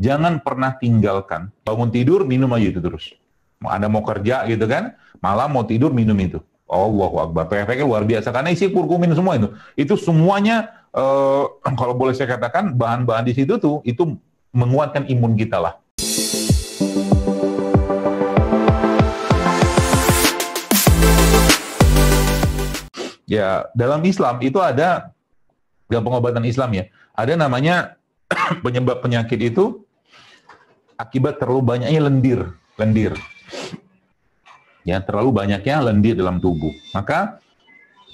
jangan pernah tinggalkan. Bangun tidur, minum aja itu terus. Anda mau kerja gitu kan, malam mau tidur, minum itu. Allahu Akbar. Efeknya luar biasa. Karena isi kurkumin semua itu. Itu semuanya, eh, kalau boleh saya katakan, bahan-bahan di situ tuh, itu menguatkan imun kita lah. Ya, dalam Islam itu ada, dalam pengobatan Islam ya, ada namanya penyebab penyakit itu akibat terlalu banyaknya lendir, lendir. Ya, terlalu banyaknya lendir dalam tubuh. Maka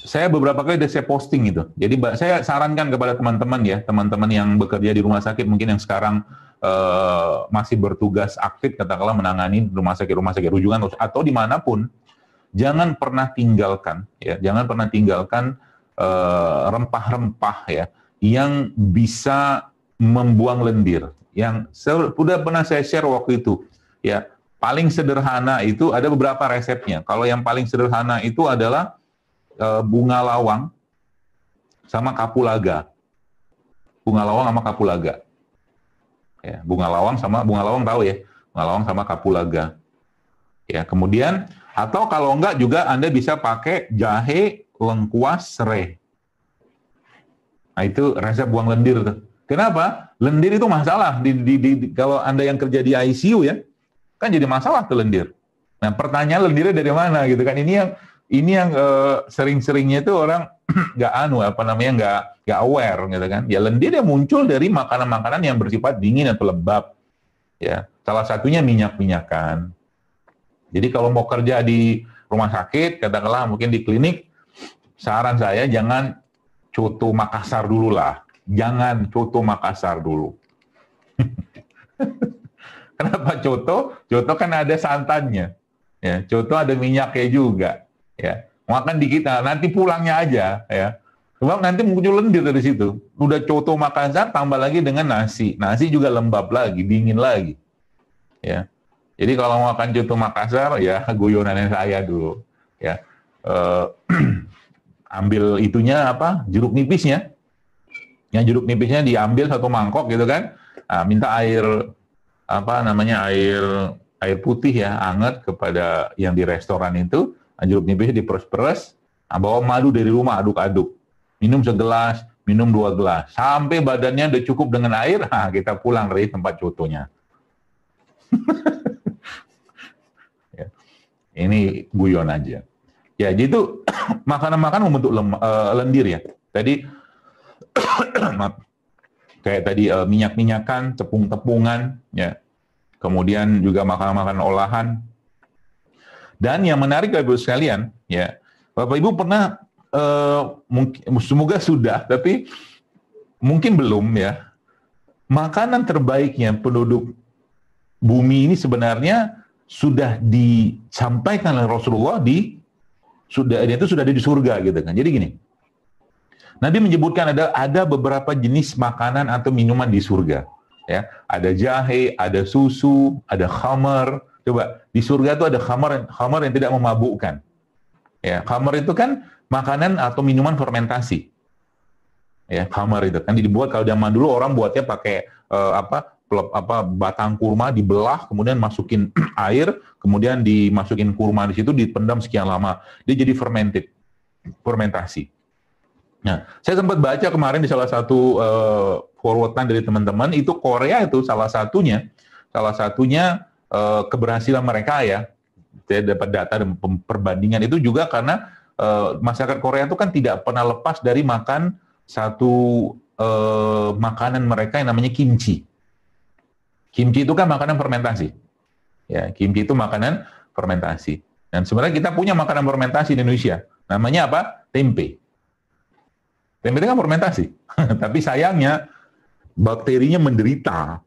saya beberapa kali udah saya posting itu, Jadi saya sarankan kepada teman-teman ya, teman-teman yang bekerja di rumah sakit mungkin yang sekarang uh, masih bertugas aktif katakanlah menangani rumah sakit rumah sakit rujukan atau dimanapun, jangan pernah tinggalkan ya, jangan pernah tinggalkan eh, rempah-rempah uh, rempah -rempah, ya yang bisa membuang lendir. Yang sudah pernah saya share waktu itu, ya paling sederhana itu ada beberapa resepnya. Kalau yang paling sederhana itu adalah e, bunga lawang sama kapulaga. Bunga lawang sama kapulaga. Ya, bunga lawang sama bunga lawang tahu ya. Bunga lawang sama kapulaga. Ya, kemudian atau kalau enggak juga Anda bisa pakai jahe, lengkuas, serai. Nah, itu resep buang lendir tuh. Kenapa? Lendir itu masalah. Di, di, di, kalau Anda yang kerja di ICU ya, kan jadi masalah ke lendir. Nah, pertanyaan lendirnya dari mana gitu kan? Ini yang ini yang eh, sering-seringnya itu orang nggak anu apa namanya nggak nggak aware gitu kan? Ya lendir yang muncul dari makanan-makanan yang bersifat dingin atau lembab. Ya, salah satunya minyak-minyakan. Jadi kalau mau kerja di rumah sakit, katakanlah mungkin di klinik, saran saya jangan cutu Makassar dulu lah jangan Coto Makassar dulu. Kenapa Coto? Coto kan ada santannya. Ya, Coto ada minyaknya juga. Ya, makan di kita, nanti pulangnya aja. Ya, Sebab nanti muncul lendir dari situ. Udah Coto Makassar, tambah lagi dengan nasi. Nasi juga lembab lagi, dingin lagi. Ya, jadi kalau mau makan Coto Makassar, ya guyonannya saya dulu. Ya, eh, ambil itunya apa jeruk nipisnya yang jeruk nipisnya diambil satu mangkok gitu kan nah, minta air apa namanya air air putih ya hangat kepada yang di restoran itu nah, jeruk nipisnya diperes-peres nah, bawa madu dari rumah aduk-aduk minum segelas minum dua gelas sampai badannya udah cukup dengan air nah, kita pulang dari tempat cutonya ya, ini guyon aja ya jadi itu makanan-makanan membentuk lem, uh, lendir ya tadi kayak tadi uh, minyak-minyakan, tepung-tepungan, ya. Kemudian juga makanan-makanan olahan. Dan yang menarik Bapak Ibu sekalian, ya. Bapak Ibu pernah uh, semoga sudah, tapi mungkin belum ya. Makanan terbaiknya penduduk bumi ini sebenarnya sudah disampaikan oleh Rasulullah di sudah dia itu sudah ada di surga gitu kan. Jadi gini, Nabi menyebutkan ada ada beberapa jenis makanan atau minuman di surga. Ya, ada jahe, ada susu, ada khamar. Coba di surga itu ada khamar, khamar yang tidak memabukkan. Ya, khamar itu kan makanan atau minuman fermentasi. Ya, khamar itu kan dibuat kalau zaman dulu orang buatnya pakai uh, apa apa batang kurma dibelah kemudian masukin air kemudian dimasukin kurma di situ dipendam sekian lama dia jadi fermented fermentasi Nah, saya sempat baca kemarin di salah satu uh, eh, forwardan dari teman-teman itu Korea itu salah satunya, salah satunya uh, keberhasilan mereka ya. Saya dapat data dan perbandingan itu juga karena uh, masyarakat Korea itu kan tidak pernah lepas dari makan satu uh, makanan mereka yang namanya kimchi. Kimchi itu kan makanan fermentasi. Ya, kimchi itu makanan fermentasi. Dan sebenarnya kita punya makanan fermentasi di Indonesia. Namanya apa? Tempe Tempe kan fermentasi. Tapi sayangnya bakterinya menderita.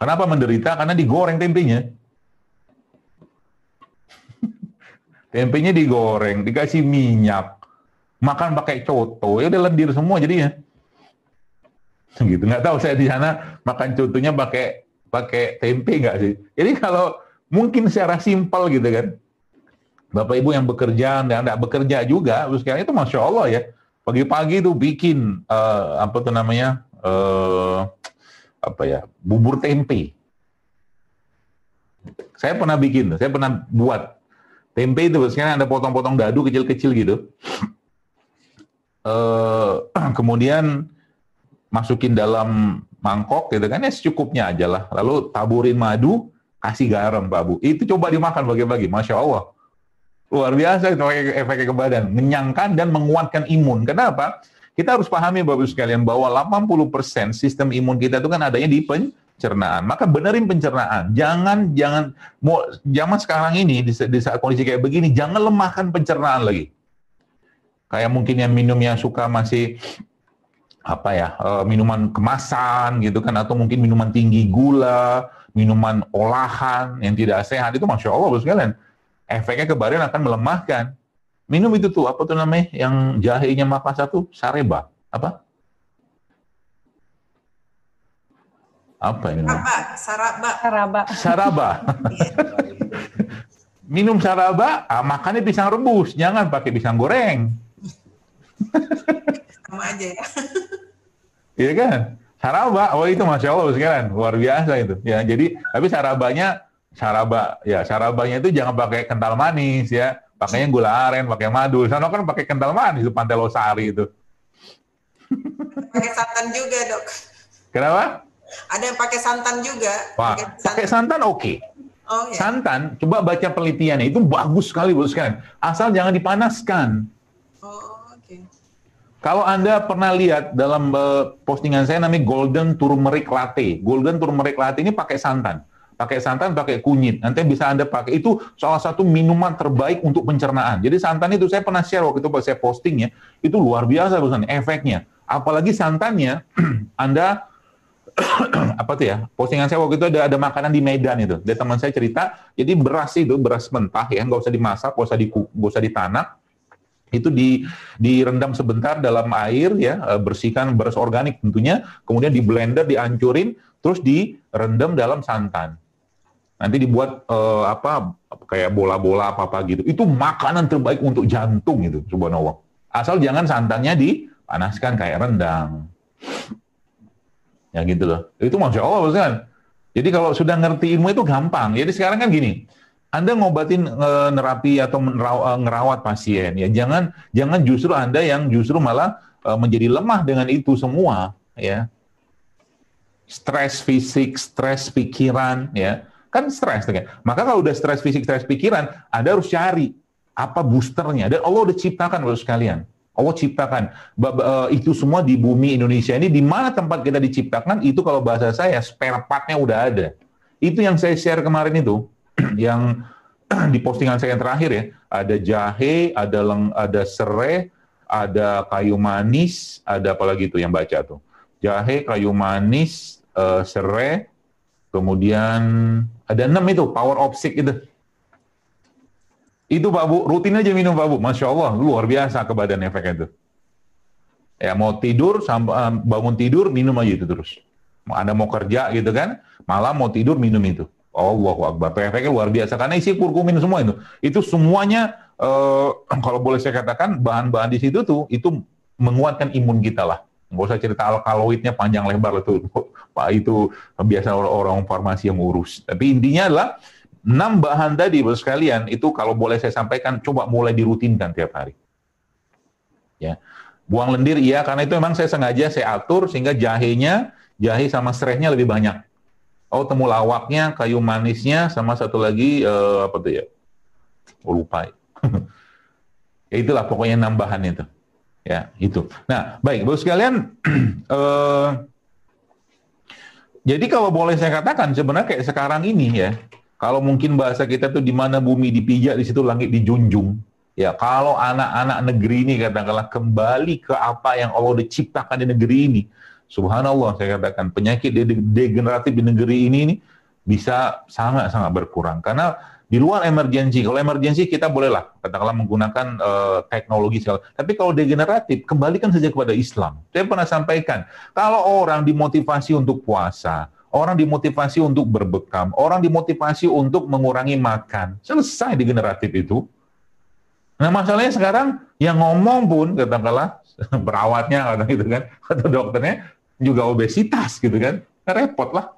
Kenapa menderita? Karena digoreng tempenya. tempenya digoreng, dikasih minyak, makan pakai coto, ya udah lendir semua jadinya. Gitu. Nggak tahu saya di sana makan cotonya pakai pakai tempe nggak sih? Jadi kalau mungkin secara simpel gitu kan, Bapak Ibu yang bekerja dan tidak bekerja juga, sekarang itu masya Allah ya, pagi-pagi tuh bikin uh, apa tuh namanya uh, apa ya bubur tempe. Saya pernah bikin, saya pernah buat tempe itu sekarang ada potong-potong dadu kecil-kecil gitu. Uh, kemudian masukin dalam mangkok gitu kan ya secukupnya aja lah. Lalu taburin madu, kasih garam Pak Bu. Itu coba dimakan bagi-bagi, masya Allah. Luar biasa itu efeknya ke badan, menyangkan dan menguatkan imun. Kenapa? Kita harus pahami Bapak Ibu sekalian bahwa 80% sistem imun kita itu kan adanya di pencernaan. Maka benerin pencernaan. Jangan jangan mau zaman sekarang ini di, di saat kondisi kayak begini jangan lemahkan pencernaan lagi. Kayak mungkin yang minum yang suka masih apa ya eh, minuman kemasan gitu kan atau mungkin minuman tinggi gula, minuman olahan yang tidak sehat itu masya Allah Bapak sekalian efeknya ke badan akan melemahkan. Minum itu tuh, apa tuh namanya, yang jahenya Makassar tuh, sareba. Apa? Apa ini? Apa? Saraba. Saraba. Saraba. Minum saraba, ah, makannya pisang rebus. Jangan pakai pisang goreng. Sama aja ya. Iya kan? Saraba, oh itu Masya Allah sekarang, luar biasa itu. Ya, jadi, tapi sarabanya saraba ya sarabanya itu jangan pakai kental manis ya pakainya gula aren pakai madu sana kan pakai kental manis itu pantai losari itu pakai santan juga dok kenapa ada yang pakai santan juga pakai santan, pakai santan oke oh, iya. santan coba baca penelitiannya itu bagus sekali bagus sekali asal jangan dipanaskan oh, okay. kalau Anda pernah lihat dalam eh, postingan saya namanya Golden Turmeric Latte. Golden Turmeric Latte ini pakai santan pakai santan, pakai kunyit. Nanti bisa Anda pakai. Itu salah satu minuman terbaik untuk pencernaan. Jadi santan itu saya pernah share waktu itu pas saya posting ya, itu luar biasa bukan efeknya. Apalagi santannya Anda apa tuh ya postingan saya waktu itu ada ada makanan di Medan itu dari teman saya cerita jadi beras itu beras mentah ya nggak usah dimasak nggak usah di nggak usah ditanak itu di direndam sebentar dalam air ya eh, bersihkan beras organik tentunya kemudian di blender dihancurin terus direndam dalam santan nanti dibuat uh, apa kayak bola-bola apa-apa gitu. Itu makanan terbaik untuk jantung itu, subhanallah. Asal jangan santannya dipanaskan kayak rendang. Ya gitu loh. Itu Masya Allah, kan? Jadi kalau sudah ngerti ilmu itu gampang. Jadi sekarang kan gini, anda ngobatin e, nerapi atau eh, ngerawat pasien ya jangan jangan justru Anda yang justru malah e, menjadi lemah dengan itu semua ya. Stres fisik, stres pikiran ya kan stres kan. Maka kalau udah stres fisik, stres pikiran, Anda harus cari apa boosternya. Dan Allah udah ciptakan untuk sekalian. Allah ciptakan eh, itu semua di bumi Indonesia ini di mana tempat kita diciptakan itu kalau bahasa saya spare partnya udah ada. Itu yang saya share kemarin itu yang di postingan saya yang terakhir ya, ada jahe, ada leng, ada serai, ada kayu manis, ada apa lagi itu yang baca tuh. Jahe, kayu manis, uh, serai, kemudian ada enam itu, power of sick itu. Itu Pak Bu, rutin aja minum Pak Bu. Masya Allah, luar biasa ke badan efek itu. Ya mau tidur, eh, bangun tidur, minum aja itu terus. Anda mau kerja gitu kan, malam mau tidur, minum itu. Allahu Akbar. Efeknya luar biasa. Karena isi kurkumin semua itu. Itu semuanya, eh, kalau boleh saya katakan, bahan-bahan di situ tuh, itu menguatkan imun kita lah. Nggak usah cerita alkaloidnya panjang lebar itu apa itu biasa orang orang farmasi yang urus. Tapi intinya adalah enam bahan tadi bos sekalian itu kalau boleh saya sampaikan coba mulai dirutinkan tiap hari. Ya. Buang lendir iya karena itu memang saya sengaja saya atur sehingga jahenya jahe sama serehnya lebih banyak. Oh, temulawaknya, kayu manisnya sama satu lagi eh, apa tuh ya? Oh, lupa. ya itulah pokoknya nambahan itu. Ya, itu. Nah, baik, Bapak sekalian eh jadi kalau boleh saya katakan sebenarnya kayak sekarang ini ya, kalau mungkin bahasa kita tuh di mana bumi dipijak di situ langit dijunjung. Ya, kalau anak-anak negeri ini katakanlah kembali ke apa yang Allah diciptakan di negeri ini. Subhanallah saya katakan penyakit degeneratif di negeri ini, ini bisa sangat-sangat berkurang karena di luar emergensi, kalau emergensi kita bolehlah katakanlah menggunakan uh, teknologi segala. Tapi kalau degeneratif, kembalikan saja kepada Islam. Saya pernah sampaikan, kalau orang dimotivasi untuk puasa, orang dimotivasi untuk berbekam, orang dimotivasi untuk mengurangi makan, selesai degeneratif itu. Nah masalahnya sekarang yang ngomong pun katakanlah perawatnya kata gitu kan atau dokternya juga obesitas gitu kan repot lah.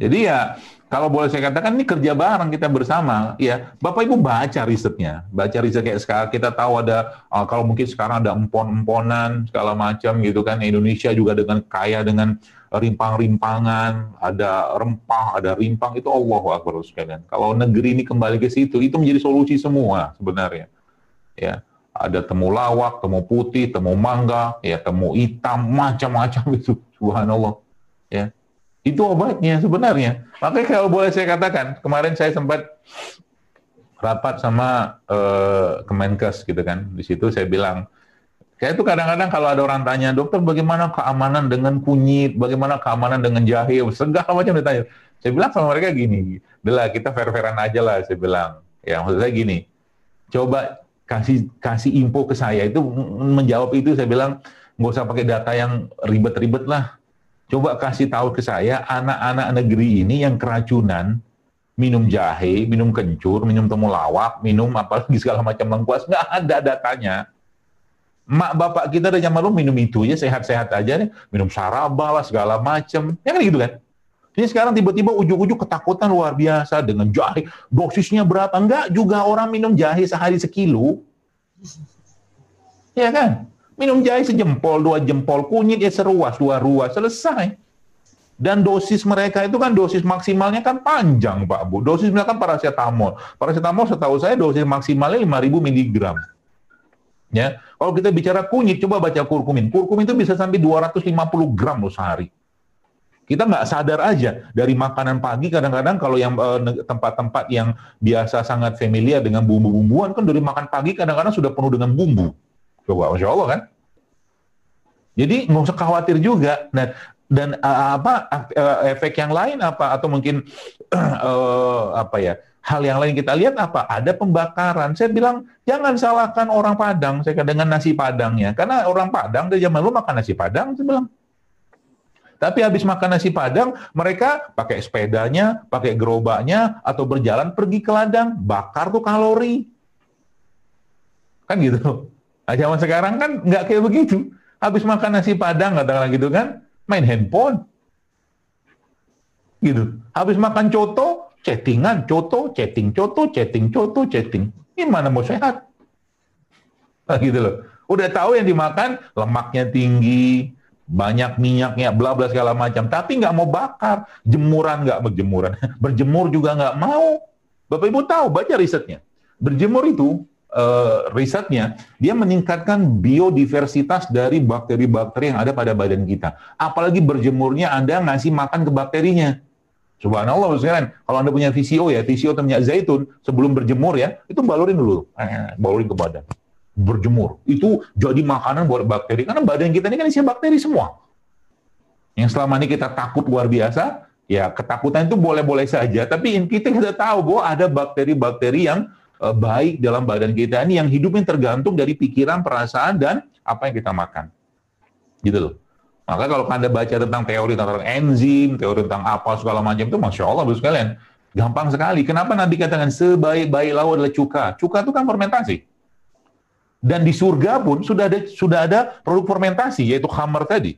Jadi ya kalau boleh saya katakan ini kerja bareng kita bersama ya bapak ibu baca risetnya baca riset kayak sekarang kita tahu ada uh, kalau mungkin sekarang ada empon-emponan segala macam gitu kan Indonesia juga dengan kaya dengan rimpang-rimpangan ada rempah ada rimpang itu Allah akbar sekalian kalau negeri ini kembali ke situ itu menjadi solusi semua sebenarnya ya ada temu lawak temu putih, temu mangga, ya temu hitam, macam-macam itu. Subhanallah. Ya. Itu obatnya sebenarnya. Makanya kalau boleh saya katakan, kemarin saya sempat rapat sama uh, Kemenkes gitu kan. Di situ saya bilang, saya itu kadang-kadang kalau ada orang tanya, dokter bagaimana keamanan dengan kunyit, bagaimana keamanan dengan jahe, segala macam ditanya. Saya bilang sama mereka gini, lah kita fair-fairan aja lah, saya bilang. Ya maksud saya gini, coba kasih kasih info ke saya itu menjawab itu saya bilang nggak usah pakai data yang ribet-ribet lah Coba kasih tahu ke saya anak-anak negeri ini yang keracunan minum jahe, minum kencur, minum temulawak, minum apalagi segala macam lengkuas nggak ada datanya. Mak bapak kita dari zaman dulu minum itu ya sehat-sehat aja nih, minum saraba lah segala macam. Ya kan gitu kan? Jadi sekarang tiba-tiba ujuk-ujuk ketakutan luar biasa dengan jahe. Dosisnya berapa? Enggak juga orang minum jahe sehari sekilo. Iya kan? Minum jahe sejempol, dua jempol, kunyit ya seruas, dua ruas, selesai. Dan dosis mereka itu kan dosis maksimalnya kan panjang, Pak Bu. Dosis mereka kan paracetamol. Paracetamol setahu saya dosis maksimalnya 5000 mg. Ya, kalau kita bicara kunyit, coba baca kurkumin. Kurkumin itu bisa sampai 250 gram loh sehari. Kita nggak sadar aja dari makanan pagi kadang-kadang kalau yang eh, tempat-tempat yang biasa sangat familiar dengan bumbu-bumbuan kan dari makan pagi kadang-kadang sudah penuh dengan bumbu coba masya Allah kan jadi nggak usah khawatir juga nah, dan dan uh, apa uh, efek yang lain apa atau mungkin uh, apa ya hal yang lain kita lihat apa ada pembakaran saya bilang jangan salahkan orang Padang saya dengan nasi Padangnya karena orang Padang dari zaman lu makan nasi Padang saya bilang tapi habis makan nasi Padang mereka pakai sepedanya pakai gerobaknya atau berjalan pergi ke ladang bakar tuh kalori kan gitu Nah, zaman sekarang kan nggak kayak begitu. Habis makan nasi padang, katakanlah gitu kan, main handphone. Gitu. Habis makan coto, chattingan, coto, chatting, coto, chatting, coto, chatting. Ini mana mau sehat? Nah, gitu loh. Udah tahu yang dimakan lemaknya tinggi, banyak minyaknya, bla bla segala macam. Tapi nggak mau bakar, jemuran nggak berjemuran, berjemur juga nggak mau. Bapak Ibu tahu, baca risetnya. Berjemur itu Eh, risetnya, dia meningkatkan biodiversitas dari bakteri-bakteri yang ada pada badan kita. Apalagi berjemurnya Anda ngasih makan ke bakterinya. Subhanallah, sekalian. Kalau Anda punya VCO ya, VCO atau minyak zaitun, sebelum berjemur ya, itu balurin dulu. Eh, balurin ke badan. Berjemur. Itu jadi makanan buat bakteri. Karena badan kita ini kan isinya bakteri semua. Yang selama ini kita takut luar biasa, ya ketakutan itu boleh-boleh saja. Tapi kita sudah tahu bahwa ada bakteri-bakteri yang Eh, baik dalam badan kita ini yang hidupnya tergantung dari pikiran, perasaan, dan apa yang kita makan. Gitu loh. Maka kalau Anda baca tentang teori tentang enzim, teori tentang apa segala macam itu, Masya Allah, bos sekalian, gampang sekali. Kenapa Nabi katakan sebaik-baik laut adalah cuka? Cuka itu kan fermentasi. Dan di surga pun sudah ada sudah ada produk fermentasi, yaitu khamar tadi.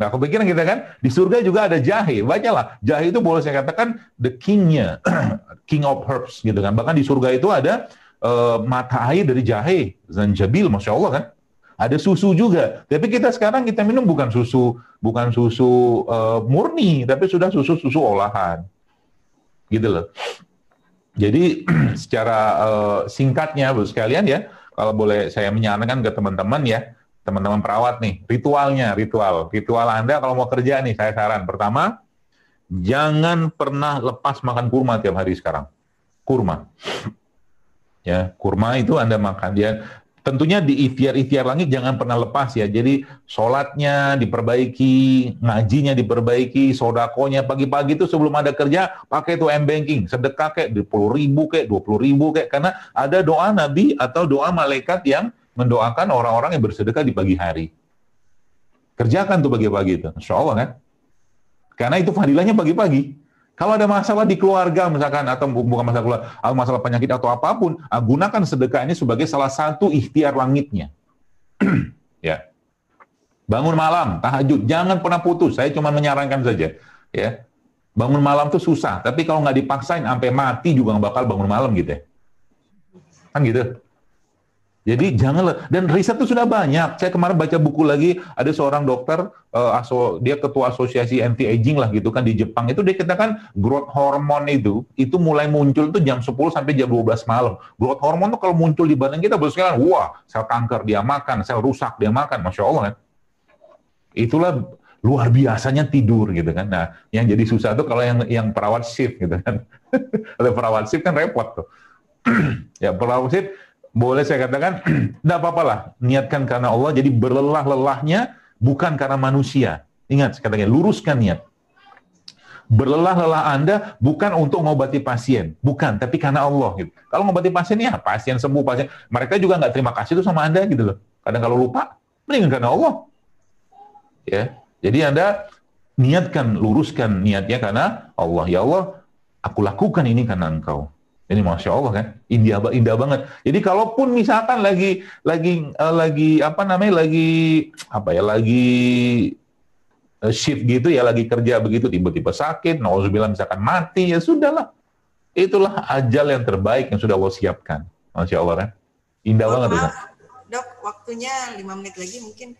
Nah, kepikiran kita kan, di surga juga ada jahe. Bacalah, jahe itu boleh saya katakan the king-nya, king of herbs gitu kan. Bahkan di surga itu ada uh, mata air dari jahe, zanjabil, masya Allah kan. Ada susu juga. Tapi kita sekarang kita minum bukan susu, bukan susu uh, murni, tapi sudah susu-susu olahan. Gitu loh. Jadi secara uh, singkatnya, Bu sekalian ya, kalau boleh saya menyarankan ke teman-teman ya, teman-teman perawat nih, ritualnya, ritual. Ritual Anda kalau mau kerja nih, saya saran. Pertama, jangan pernah lepas makan kurma tiap hari sekarang. Kurma. Ya, kurma itu Anda makan. Ya, tentunya di ikhtiar-ikhtiar langit jangan pernah lepas ya. Jadi sholatnya diperbaiki, ngajinya diperbaiki, sodakonya. Pagi-pagi itu sebelum ada kerja, pakai tuh M-Banking. Sedekah kayak 20 ribu kayak 20 ribu kayak. Karena ada doa Nabi atau doa malaikat yang mendoakan orang-orang yang bersedekah di pagi hari. Kerjakan tuh pagi-pagi itu, insya Allah kan. Karena itu fadilahnya pagi-pagi. Kalau ada masalah di keluarga misalkan atau bukan masalah keluarga, masalah penyakit atau apapun, ah, gunakan sedekah ini sebagai salah satu ikhtiar langitnya. ya. Bangun malam, tahajud, jangan pernah putus. Saya cuma menyarankan saja, ya. Bangun malam tuh susah, tapi kalau nggak dipaksain sampai mati juga nggak bakal bangun malam gitu ya. Kan gitu. Jadi janganlah dan riset itu sudah banyak. Saya kemarin baca buku lagi ada seorang dokter uh, aso, dia ketua asosiasi anti aging lah gitu kan di Jepang itu dia katakan growth hormone itu itu mulai muncul tuh jam 10 sampai jam 12 malam. Growth hormone tuh kalau muncul di badan kita berarti kan wah sel kanker dia makan, sel rusak dia makan, masya Allah kan. Itulah luar biasanya tidur gitu kan. Nah yang jadi susah tuh kalau yang yang perawat shift gitu kan. Ada perawat shift kan repot tuh. ya perawat shift boleh saya katakan, tidak apa-apa lah, niatkan karena Allah, jadi berlelah-lelahnya bukan karena manusia. Ingat, saya katakan, luruskan niat. Berlelah-lelah Anda bukan untuk mengobati pasien, bukan, tapi karena Allah. Gitu. Kalau mengobati pasien, ya pasien sembuh, pasien. Mereka juga nggak terima kasih itu sama Anda gitu loh. Kadang kalau lupa, mendingan karena Allah. Ya, jadi Anda niatkan, luruskan niatnya karena Allah. Ya Allah, aku lakukan ini karena Engkau. Ini masya Allah kan, indah indah banget. Jadi kalaupun misalkan lagi lagi uh, lagi apa namanya lagi apa ya lagi uh, shift gitu ya lagi kerja begitu tiba-tiba sakit, bilang misalkan mati ya sudahlah. Itulah ajal yang terbaik yang sudah Allah siapkan. Masya Allah kan, indah oh, banget. Maaf, dok, waktunya lima menit lagi mungkin.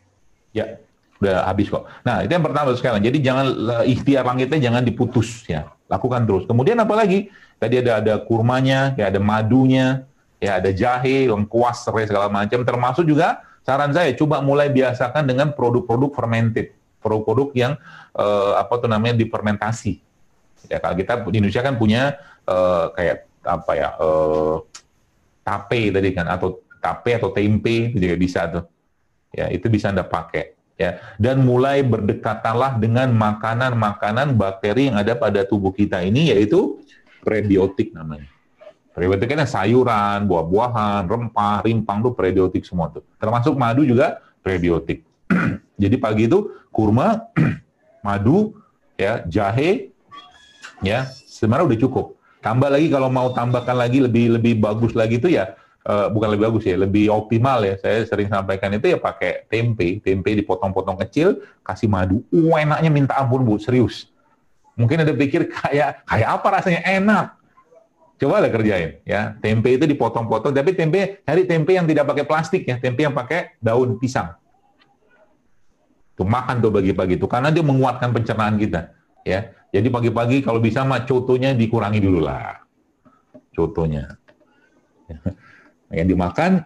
Ya udah habis kok. Nah, itu yang pertama sekarang. Jadi jangan eh, ikhtiar langitnya jangan diputus ya. Lakukan terus. Kemudian apa lagi? Tadi ada ada kurmanya, ya ada madunya, ya ada jahe, lengkuas, serai segala macam. Termasuk juga saran saya coba mulai biasakan dengan produk-produk fermented, produk-produk yang eh, apa tuh namanya difermentasi. Ya kalau kita di Indonesia kan punya eh, kayak apa ya eh, tape tadi kan atau tape atau tempe itu juga bisa tuh. Ya, itu bisa Anda pakai ya dan mulai berdekatanlah dengan makanan-makanan bakteri yang ada pada tubuh kita ini yaitu prebiotik namanya. Prebiotik kan sayuran, buah-buahan, rempah, rimpang tuh prebiotik semua tuh. Termasuk madu juga prebiotik. Jadi pagi itu kurma, madu, ya jahe, ya sebenarnya udah cukup. Tambah lagi kalau mau tambahkan lagi lebih lebih bagus lagi itu ya uh, bukan lebih bagus ya, lebih optimal ya. Saya sering sampaikan itu ya pakai tempe, tempe dipotong-potong kecil, kasih madu. Uh, enaknya minta ampun bu, serius. Mungkin ada pikir kayak kayak apa rasanya enak. Coba lah kerjain ya. Tempe itu dipotong-potong, tapi tempe cari tempe yang tidak pakai plastik ya, tempe yang pakai daun pisang. Tuh makan tuh pagi-pagi itu karena dia menguatkan pencernaan kita ya. Jadi pagi-pagi kalau bisa mah cotonya dikurangi dulu lah. Cotonya. yang dimakan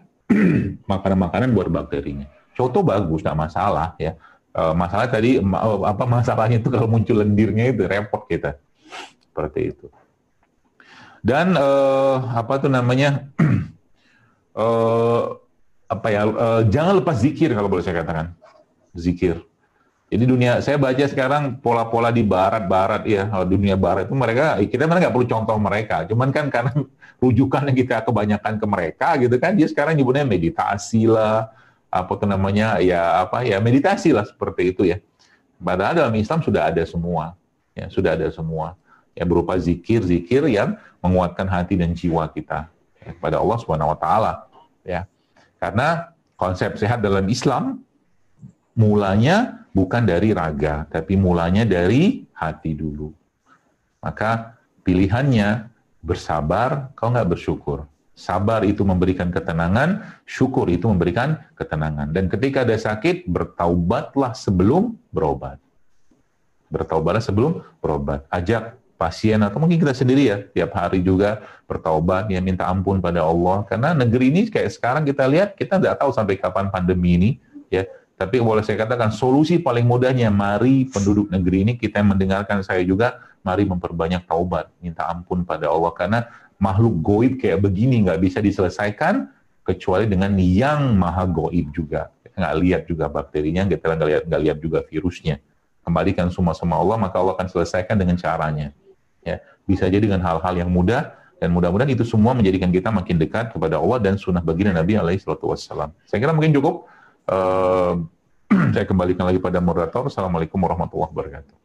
makanan-makanan buat bakterinya. Coto bagus, tidak masalah ya. E, masalah tadi e, apa masalahnya itu kalau muncul lendirnya itu repot kita seperti itu. Dan e, apa tuh namanya e, apa ya? E, jangan lepas zikir kalau boleh saya katakan zikir. Jadi dunia saya baca sekarang pola-pola di barat-barat ya dunia barat itu mereka ya kita mana nggak perlu contoh mereka. Cuman kan karena rujukan yang kita kebanyakan ke mereka gitu kan dia sekarang nyebutnya meditasi lah apa tuh namanya ya apa ya meditasi lah seperti itu ya. Padahal dalam Islam sudah ada semua ya sudah ada semua ya berupa zikir-zikir yang menguatkan hati dan jiwa kita ya, kepada Allah Subhanahu wa taala ya. Karena konsep sehat dalam Islam mulanya bukan dari raga, tapi mulanya dari hati dulu. Maka pilihannya bersabar, kau nggak bersyukur. Sabar itu memberikan ketenangan, syukur itu memberikan ketenangan. Dan ketika ada sakit, bertaubatlah sebelum berobat. Bertaubatlah sebelum berobat. Ajak pasien atau mungkin kita sendiri ya tiap hari juga bertaubat ya minta ampun pada Allah karena negeri ini kayak sekarang kita lihat kita nggak tahu sampai kapan pandemi ini ya tapi boleh saya katakan solusi paling mudahnya, mari penduduk negeri ini kita mendengarkan saya juga, mari memperbanyak taubat, minta ampun pada Allah karena makhluk goib kayak begini nggak bisa diselesaikan kecuali dengan yang maha goib juga. Nggak lihat juga bakterinya, kita nggak lihat, nggak lihat juga virusnya. Kembalikan semua sama Allah, maka Allah akan selesaikan dengan caranya. Ya, bisa jadi dengan hal-hal yang mudah, dan mudah-mudahan itu semua menjadikan kita makin dekat kepada Allah dan sunnah baginda Nabi alaihi Wasallam. Saya kira mungkin cukup. Ehm, saya kembalikan lagi pada moderator. Assalamualaikum warahmatullahi wabarakatuh.